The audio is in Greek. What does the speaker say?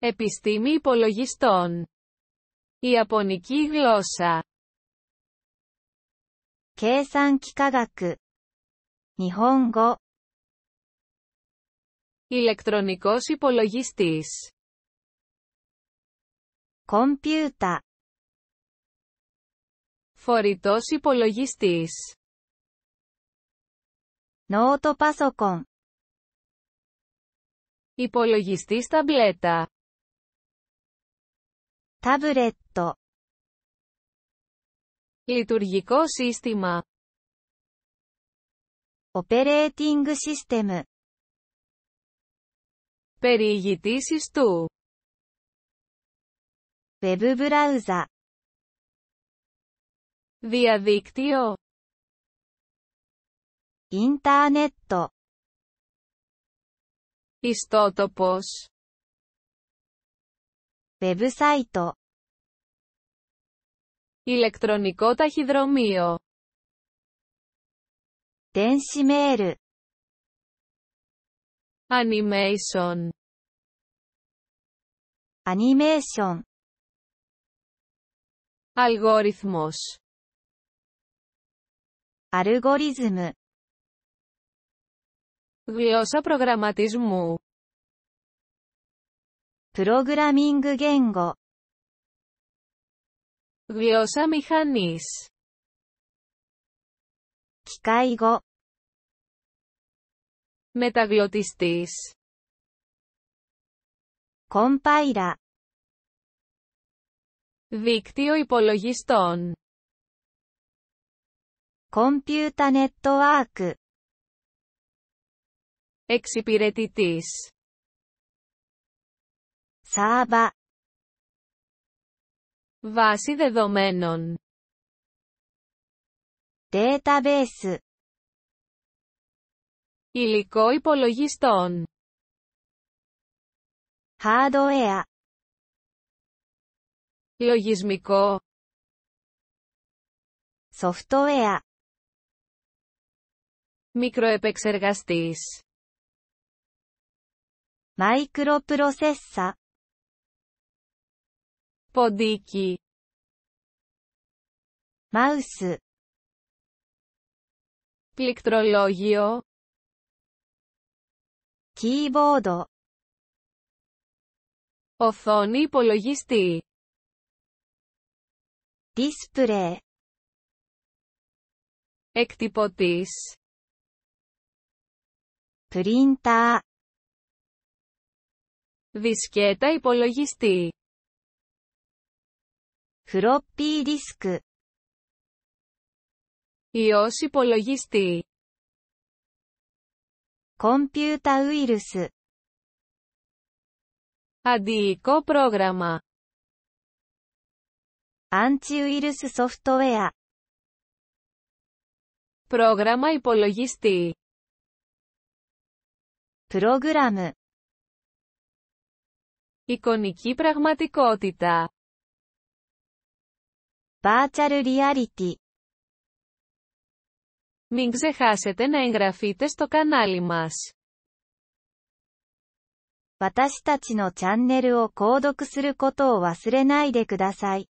Επιστήμη υπολογιστών. Η Ιαπωνική γλώσσα. Ηλεκτρονικός υπολογιστής. Φορητός υπολογιστής. Υπολογιστής ταμπλέτα. Tablet. Λειτουργικό σύστημα. Operating System. Περιηγητής ιστού. Web Browser. Διαδίκτυο. Ιντερνετ. Ιστότοπος. Website ηλεκτρονικό ταχυδρομείο 電子メール animation Animation. αλγόριθμος Αλγόριθμ. γλώσσα προγραμματισμού プログラミング言語 Γλώσσα μηχανής. Κικαϊγό. Μεταγλωτιστής. Κομπάιρα. Δίκτυο υπολογιστών. コンピュータネットワーク Εξυπηρετητής. Σάβα. Βάση δεδομένων. Database. Υλικό υπολογιστών. Hardware. Λογισμικό. Software. Μικροεπεξεργαστής. Microprocessor ποντίκι μαους, πληκτρολόγιο Keyboard. οθόνη υπολογιστή Δίσπρε. εκτυπωτής Πρίντα. δισκέτα υπολογιστή οιόσ υπολογιστή κό πιτα ήρουσε ανικό πρόγραμα ανντσι ου ήρουσε σουτοβία πρόγραμα υπολογιστή πόγραμε οικονική πραγματικότητα バーチャルリアリティ Μην ξεχάσετε να εγγραφείτε στο κανάλι μας. 私たちのチャンネルを購読することを忘れないでください。